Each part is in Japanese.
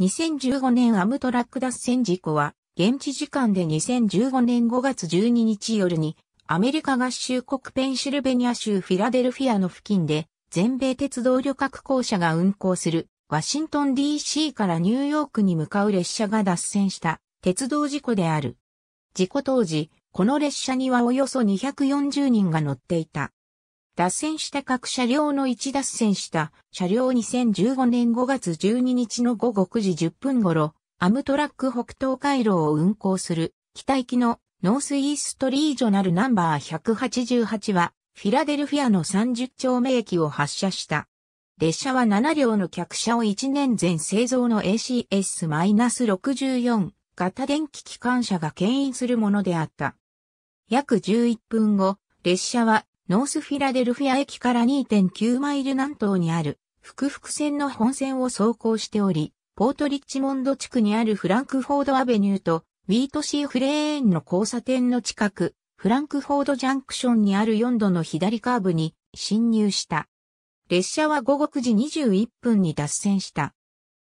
2015年アムトラック脱線事故は、現地時間で2015年5月12日夜に、アメリカ合衆国ペンシルベニア州フィラデルフィアの付近で、全米鉄道旅客公社が運行する、ワシントン DC からニューヨークに向かう列車が脱線した、鉄道事故である。事故当時、この列車にはおよそ240人が乗っていた。脱線した各車両の1脱線した車両2015年5月12日の午後9時10分頃、アムトラック北東回廊を運行する北行きのノースイーストリージョナルナンバー188はフィラデルフィアの30丁目駅を発車した。列車は7両の客車を1年前製造の ACS-64 型電気機関車が牽引するものであった。約11分後、列車はノースフィラデルフィア駅から2.9マイル南東にある、福々線の本線を走行しており、ポートリッチモンド地区にあるフランクフォードアベニューと、ウィートシーフレーンの交差点の近く、フランクフォードジャンクションにある4度の左カーブに進入した。列車は午後9時21分に脱線した。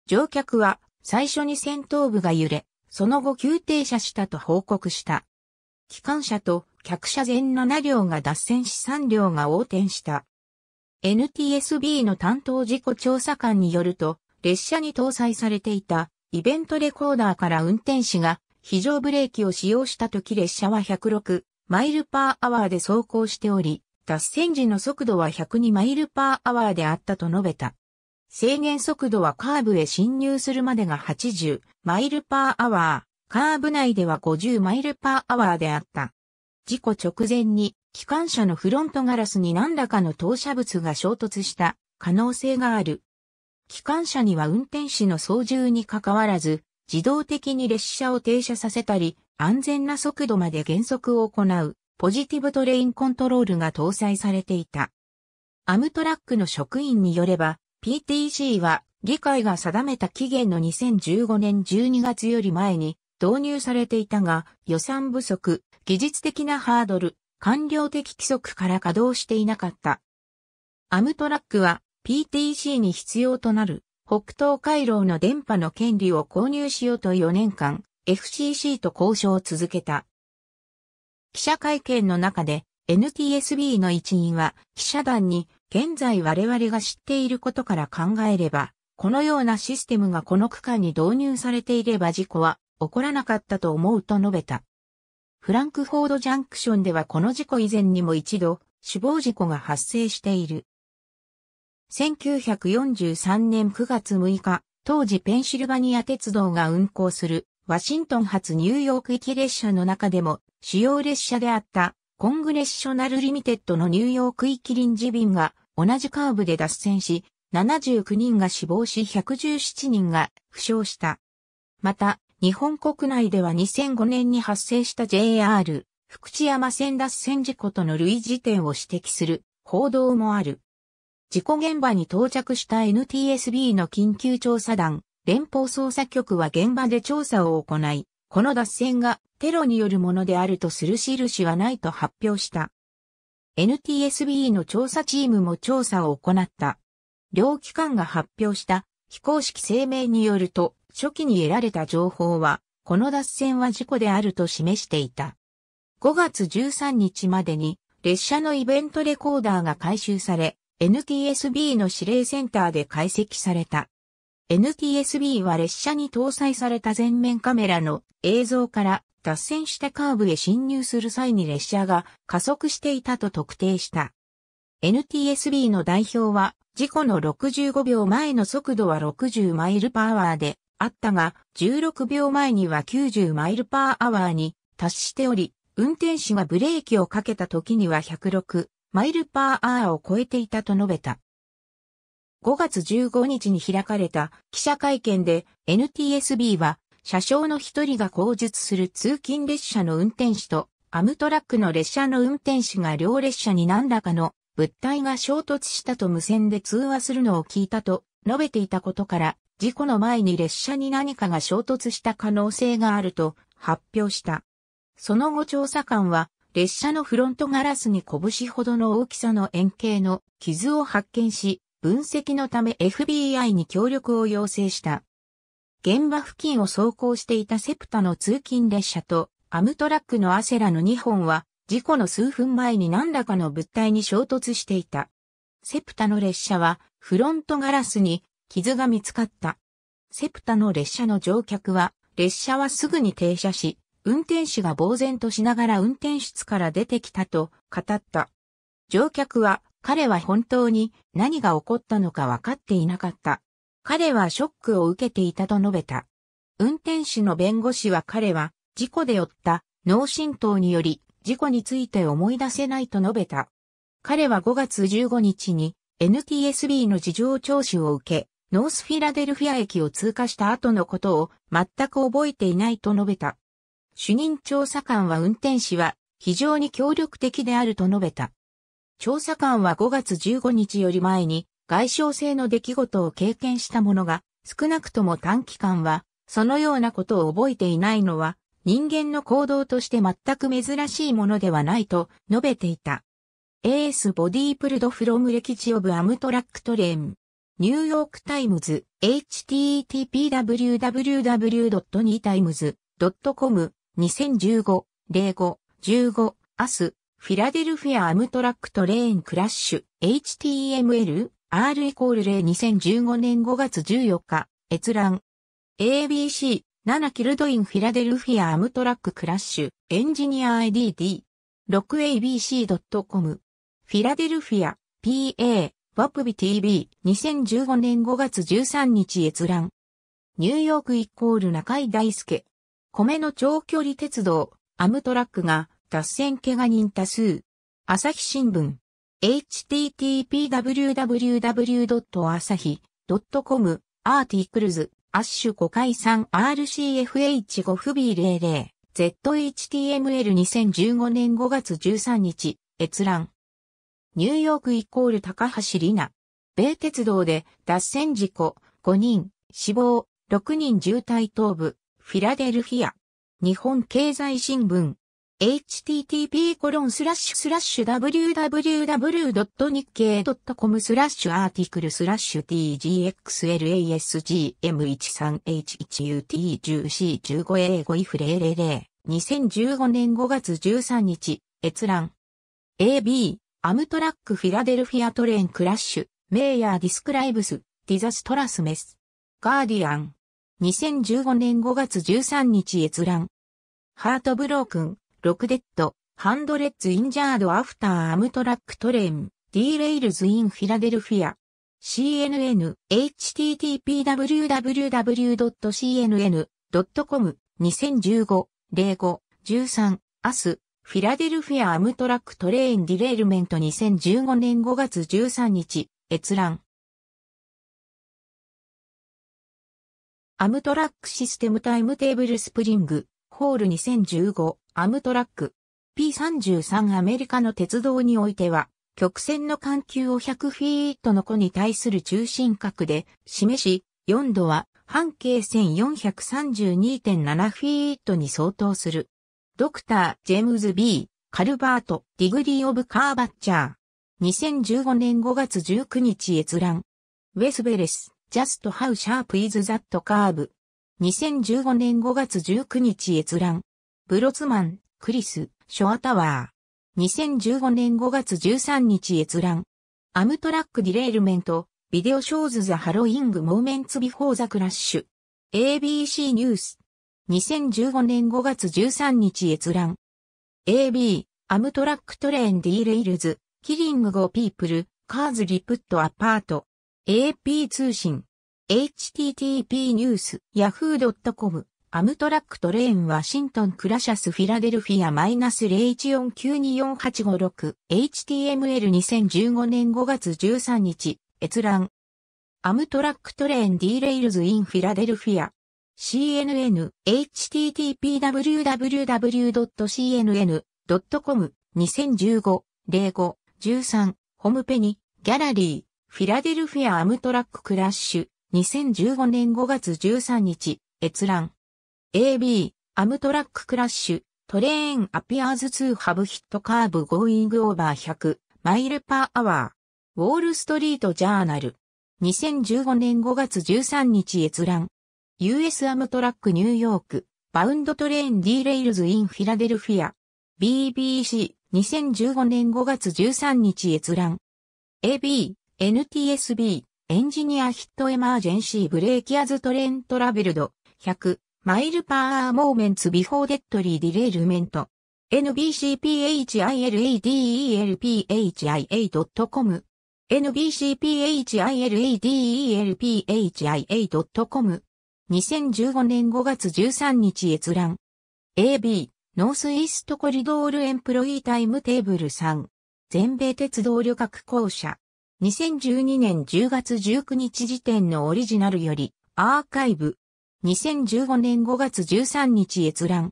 乗客は最初に先頭部が揺れ、その後急停車したと報告した。機関車と客車全7両が脱線し3両が横転した。NTSB の担当事故調査官によると、列車に搭載されていたイベントレコーダーから運転士が非常ブレーキを使用した時列車は106マイルパーアワーで走行しており、脱線時の速度は102マイルパーアワーであったと述べた。制限速度はカーブへ進入するまでが80マイルパーアワー、カーブ内では50マイルパーアワーであった。事故直前に機関車のフロントガラスに何らかの投射物が衝突した可能性がある。機関車には運転士の操縦に関わらず、自動的に列車を停車させたり、安全な速度まで減速を行う、ポジティブトレインコントロールが搭載されていた。アムトラックの職員によれば、PTC は議会が定めた期限の2015年12月より前に導入されていたが、予算不足、技術的なハードル、官僚的規則から稼働していなかった。アムトラックは PTC に必要となる北東回廊の電波の権利を購入しようと4年間 FCC と交渉を続けた。記者会見の中で NTSB の一員は記者団に現在我々が知っていることから考えればこのようなシステムがこの区間に導入されていれば事故は起こらなかったと思うと述べた。フランクフォードジャンクションではこの事故以前にも一度、死亡事故が発生している。1943年9月6日、当時ペンシルバニア鉄道が運行するワシントン発ニューヨーク行き列車の中でも主要列車であったコングレッショナルリミテッドのニューヨーク行き臨時便が同じカーブで脱線し79人が死亡し117人が負傷した。また日本国内では2005年に発生した JR 福知山線脱線事故との類似点を指摘する報道もある。事故現場に到着した NTSB の緊急調査団連邦捜査局は現場で調査を行い、この脱線がテロによるものであるとする印はないと発表した。NTSB の調査チームも調査を行った。両機関が発表した非公式声明によると、初期に得られた情報は、この脱線は事故であると示していた。5月13日までに、列車のイベントレコーダーが回収され、NTSB の指令センターで解析された。NTSB は列車に搭載された前面カメラの映像から脱線したカーブへ侵入する際に列車が加速していたと特定した。NTSB の代表は事故の65秒前の速度は60マイルパワーであったが、16秒前には90マイルパーアワーに達しており、運転士がブレーキをかけた時には106マイルパーアワーを超えていたと述べた。5月15日に開かれた記者会見で NTSB は車掌の一人が口述する通勤列車の運転士とアムトラックの列車の運転士が両列車に何らかの物体が衝突したと無線で通話するのを聞いたと述べていたことから事故の前に列車に何かが衝突した可能性があると発表した。その後調査官は列車のフロントガラスに拳ほどの大きさの円形の傷を発見し、分析のため FBI に協力を要請した。現場付近を走行していたセプタの通勤列車とアムトラックのアセラの2本は事故の数分前に何らかの物体に衝突していた。セプタの列車はフロントガラスに傷が見つかった。セプタの列車の乗客は、列車はすぐに停車し、運転手が呆然としながら運転室から出てきたと語った。乗客は彼は本当に何が起こったのか分かっていなかった。彼はショックを受けていたと述べた。運転手の弁護士は彼は事故で負った脳震盪により事故について思い出せないと述べた。彼は5月15日に NTSB の事情聴取を受け、ノースフィラデルフィア駅を通過した後のことを全く覚えていないと述べた。主任調査官は運転士は非常に協力的であると述べた。調査官は5月15日より前に外傷性の出来事を経験したものが少なくとも短期間はそのようなことを覚えていないのは人間の行動として全く珍しいものではないと述べていた。AS ボディープルドフロム歴史オブアムトラックトレーン。ニューヨークタイムズ、http://www.newtimes.com、2015、05、15、明日、フィラデルフィアアムトラックトレーンクラッシュ、html、r イコール0 2015年5月14日、閲覧。ABC、7キルドインフィラデルフィアアムトラッククラッシュ、エンジニア IDD、6abc.com。フィラデルフィア、PA、ワプビ TV、2015年5月13日閲覧。ニューヨークイコール中井大輔。米の長距離鉄道、アムトラックが、脱線怪我人多数。朝日新聞。http://www.asahi.com、アーティクルズ、アッシュ5回 3RCFH5 フビー00、ZHTML2015 年5月13日、閲覧。ニューヨークイコール高橋里奈。米鉄道で脱線事故、5人、死亡、6人重体東部、フィラデルフィア。日本経済新聞。http コロンスラッシュスラッシュ w w w n i k e i c o m スラッシュアーティクルスラッシュ t g x l a s g m 1 3 h 1 u t 1 c 1 5 a 5 i フ0 0 0 2015年5月13日、閲覧。AB アムトラックフィラデルフィアトレンクラッシュ、メイヤーディスクライブス、ディザストラスメス。ガーディアン。2015年5月13日閲覧。ハートブロークン、ロクデッド、ハンドレッツインジャードアフターアムトラックトレイン、ディーレイルズインフィラデルフィア。CNN、http://www.cnn.com、2015、05、13、アス、フィラデルフィアアムトラックトレインディレールメント2015年5月13日、閲覧。アムトラックシステムタイムテーブルスプリング、ホール2015、アムトラック。P33 アメリカの鉄道においては、曲線の緩急を100フィートの子に対する中心角で示し、4度は半径1432.7フィートに相当する。ドクター・ジェームズ・ B・ カルバート・ディグリー・オブ・カーバッチャー。2015年5月19日閲覧。ウェスベレス、ジャスト・ハウ・シャープ・イズ・ザット・カーブ。2015年5月19日閲覧。ブロツマン、クリス、ショアタワー。2015年5月13日閲覧。アムトラック・ディレールメント、ビデオショーズ・ザ・ハロウィング・モーメンツ・ビフォー・ザ・クラッシュ。ABC ニュース。2015年5月13日閲覧。AB、アムトラックトレーンディーレイルズ、キリングゴーピープル、カーズリプットアパート。AP 通信。http ニュース、yahoo.com。アムトラックトレーンワシントンクラシャスフィラデルフィア -014924856 HTML2015 年5月13日閲覧アムトラックトレーンディーレイルズインフィラデルフィア CNN、http://www.cnn.com、2015、05、13、ホームペニ、ギャラリー、フィラデルフィアアムトラッククラッシュ、2015年5月13日、閲覧。AB、アムトラッククラッシュ、トレーンアピアーズ2ハブヒットカーブゴーイングオーバー100、マイルパーアワー、ウォールストリートジャーナル。2015年5月13日閲覧。US アムトラックニューヨーク、バウンドトレインディーレイルズインフィラデルフィア、BBC、2015年5月13日閲覧。AB、NTSB、エンジニアヒットエマージェンシーブレーキアズトレントラベルド、100、マイルパーアーモーメンツビフォーデッドリーディレイルメント。n b c p h i l a d e l p h i c o m n b c p h i l a d e l p h i c o m 2015年5月13日閲覧。AB、ノースイーストコリドールエンプロイータイムテーブル3。全米鉄道旅客公社。2012年10月19日時点のオリジナルより、アーカイブ。2015年5月13日閲覧。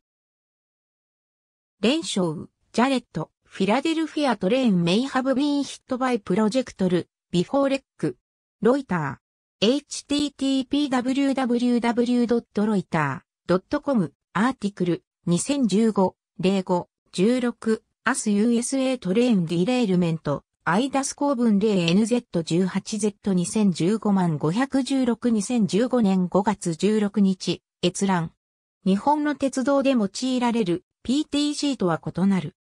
連勝、ジャレット、フィラデルフィアトレーンメイハブビーンヒットバイプロジェクトル、ビフォーレック、ロイター。h t t p w w w r e u t e r c o m アーティクル2015-05-16アス USA トレインディレールメントアイダス公文 0NZ18Z2015 万5162015年5月16日閲覧日本の鉄道で用いられる PTC とは異なる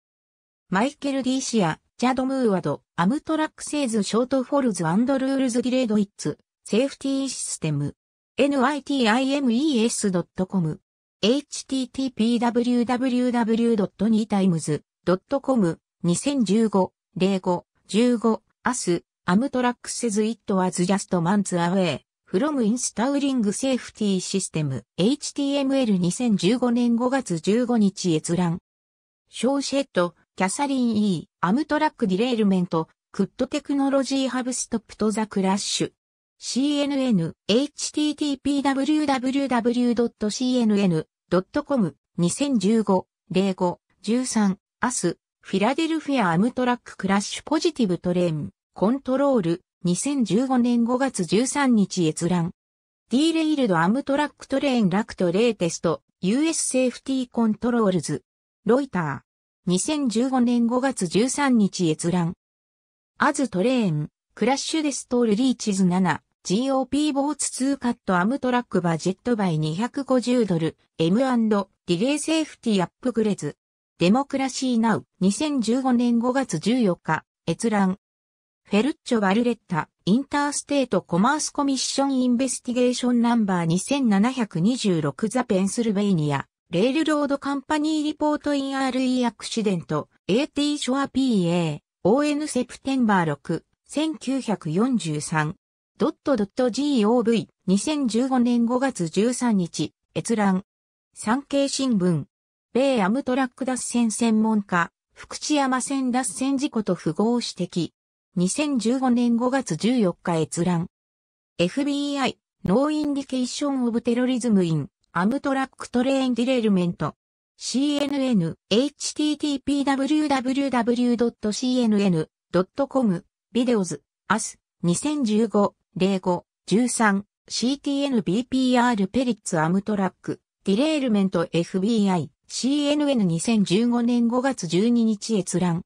マイケル・ディシア、ジャド・ムーアド、アムトラック・セイズ・ショート・フォルズ・アンド・ルールズ・ディレード・イッツセーフティーシステム。nitimes.com http://www.nitimes.com 2015 05 15アスアムトラックセズイットはズジャストマンツアウェイ from installing safety system HTML 2015年5月15日閲覧ショーシェットキャサリン E アムトラックディレールメントクッドテクノロジーハブストップトザクラッシュ CNN、http://www.cnn.com、2015、05、13、アス、フィラデルフィアアムトラッククラッシュポジティブトレーン、コントロール、2015年5月13日閲覧。デーレイルドアムトラックトレーンラクトレーテスト、US セーフティーコントロールズ。ロイター。2015年5月13日閲覧。アズトレーン、クラッシュデストールリーチズ7。GOP ボーツ2カットアムトラックバジェットバイ250ドル M& リレーセーフティアップグレズデモクラシーナウ2015年5月14日閲覧フェルッチョ・バルレッタ、インターステート・コマース・コミッション・インベスティゲーション・ナンバー2726ザ・ペンスルベイニア、レールロード・カンパニー・リポート・イン・ RE・ アクシデント、AT・ ショア PA、ON・ セプテンバー6、1943ドドッットト .gov2015 年5月13日、閲覧。産経新聞。米アムトラック脱線専門家、福知山線脱線事故と符号指摘。2015年5月14日閲覧。FBI、ノーインディケーションオブテロリズムイン、アムトラックトレインディレイルメント。CNN、httpwww.cnn.com、ビデオズ、アス、2015。例語13、CTN-BPR ペリッツアムトラック、ディレールメント FBI、CNN2015 年5月12日閲覧。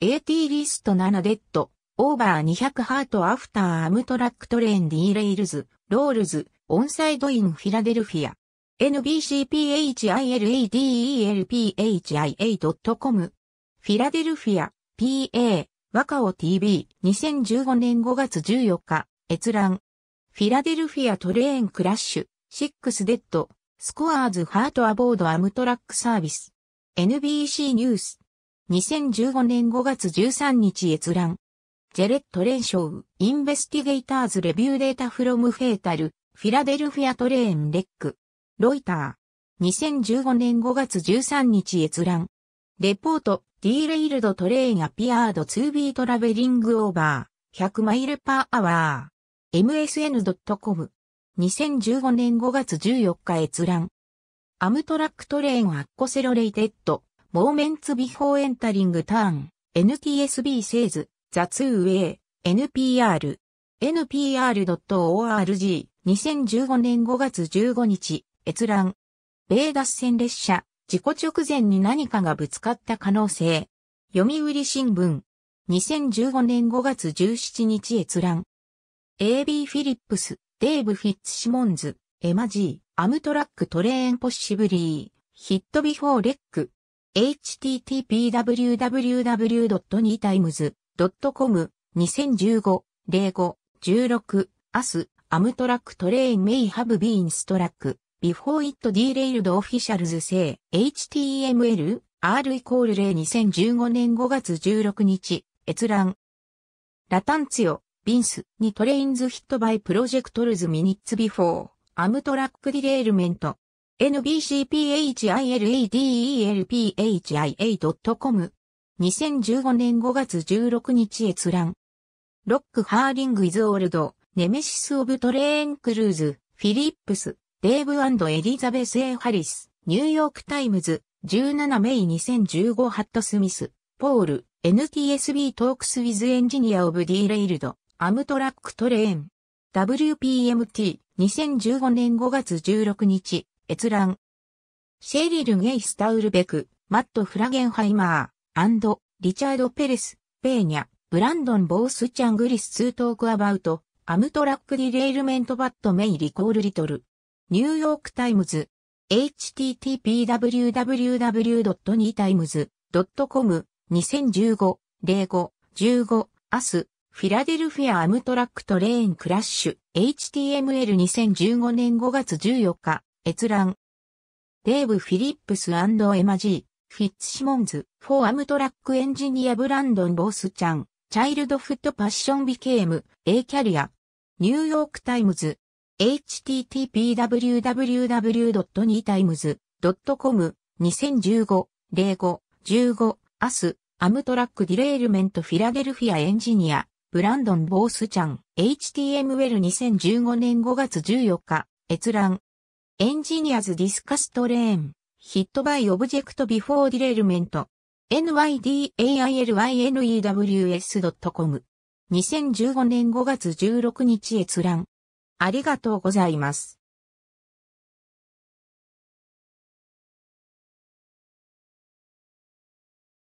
AT リスト7デッド、オーバー200ハートアフターアムトラックトレーンディーレイルズ、ロールズ、オンサイドインフィラデルフィア。nbcphiladelphi.com フィラデルフィア、PA、ワカオ TV、2015年5月14日。閲覧。フィラデルフィアトレーンクラッシュ、シックスデッド、スコアーズハートアボードアムトラックサービス。NBC ニュース。2015年5月13日閲覧。ジェレット・レンショウ、インベスティゲイターズ・レビュー・データ・フロム・フェータル、フィラデルフィア・トレーン・レック。ロイター。2015年5月13日閲覧。レポート、ディーレイルド・トレーン・アピアード・ツービー・トラベリング・オーバー、100マイルパーアワー。msn.com。2015年5月14日閲覧。アムトラックトレインアッコセロレイテッド、モーメンツビフォーエンタリングターン、NTSB セーズ、ザツーウェイ、NPR、npr.org、2015年5月15日、閲覧。米脱線列車、事故直前に何かがぶつかった可能性。読売新聞、2015年5月17日閲覧。AB フィリップス、デーブ・フィッツシモンズ、エマジー、アムトラックトレーンポッシブリー、ヒットビフォーレック、http://www.netimes.com 2015-05-16アス、アムトラックトレインメイハブビーンストラック、ビフォーイットディーレイルドオフィシャルズ製、HTML、R イコール0 2015年5月16日、閲覧。ラタンツヨ、ビンス、にトレインズヒットバイプロジェクトルズミニッツビフォー、アムトラックディレールメント。nbcphiladelphi.com a 2015年5月16日閲覧。ロックハーリングイズオールド、ネメシスオブトレーンクルーズ、フィリップス、デーブエリザベス・エハリス、ニューヨークタイムズ、17メイ2015ハットスミス、ポール、NTSB トークスウィズエンジニアオブディレイルド。アムトラックトレーン。WPMT、2015年5月16日、閲覧。シェリル・ゲイスタウルベク、マット・フラゲンハイマー、アンド、リチャード・ペレス、ペーニャ、ブランドン・ボース・チャングリス・ツートーク・アバウト、アムトラック・ディレイルメント・バット・メイ・リコール・リトル。ニューヨーク・タイムズ。http://www.newtimes.com 2015-05-15明日。フィラデルフィアアムトラックトレーンクラッシュ、HTML2015 年5月14日、閲覧。デーブ・フィリップスエマジー、フィッツシモンズ、フォーアムトラックエンジニアブランドン・ボースちゃん、チャイルドフットパッションビケーム、A キャリア、ニューヨークタイムズ、http://www.nitimes.com、2015、05、15、アス、アムトラックディレールメントフィラデルフィアエンジニア。ブランドン・ボースちゃん、HTML2015 年5月14日、閲覧。エンジニアズ・ディスカスト・レーン、ヒット・バイ・オブジェクト・ビフォー・ディレルメント。nydailynews.com 2015年5月16日閲覧。ありがとうございます。